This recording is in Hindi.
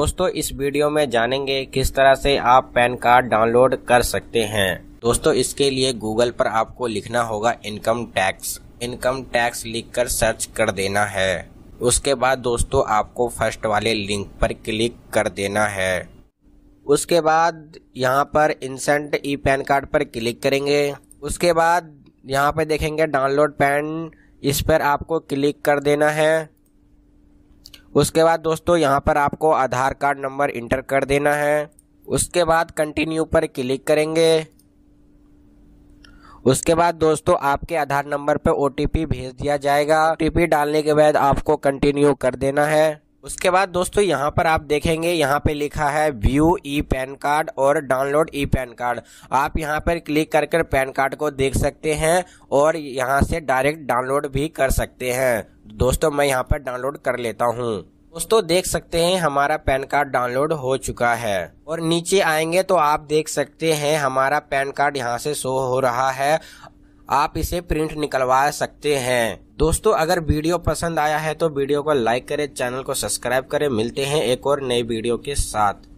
दोस्तों इस वीडियो में जानेंगे किस तरह से आप पैन कार्ड डाउनलोड कर सकते हैं दोस्तों इसके लिए गूगल पर आपको लिखना होगा इनकम टैक्स इनकम टैक्स लिखकर सर्च कर देना है उसके बाद दोस्तों आपको फर्स्ट वाले लिंक पर क्लिक कर देना है उसके बाद यहाँ पर इंसेंट ई पैन कार्ड पर क्लिक करेंगे उसके बाद यहाँ पर देखेंगे डाउनलोड पैन इस पर आपको क्लिक कर देना है उसके बाद दोस्तों यहाँ पर आपको आधार कार्ड नंबर इंटर कर देना है उसके बाद कंटिन्यू पर क्लिक करेंगे उसके बाद दोस्तों आपके आधार नंबर पर ओ भेज दिया जाएगा ओ डालने के बाद आपको कंटिन्यू कर देना है उसके बाद दोस्तों यहाँ पर आप देखेंगे यहाँ पे लिखा है व्यू ई पैन कार्ड और डाउनलोड ई पैन कार्ड आप यहाँ पर क्लिक कर कर पैन कार्ड को देख सकते हैं और यहाँ से डायरेक्ट डाउनलोड भी कर सकते हैं दोस्तों मैं यहाँ पर डाउनलोड कर लेता हूँ दोस्तों देख सकते हैं हमारा पैन कार्ड डाउनलोड हो चुका है और नीचे आएंगे तो आप देख सकते हैं हमारा पैन कार्ड यहाँ से शो हो रहा है आप इसे प्रिंट निकलवा सकते हैं दोस्तों अगर वीडियो पसंद आया है तो वीडियो को लाइक करें चैनल को सब्सक्राइब करें मिलते हैं एक और नई वीडियो के साथ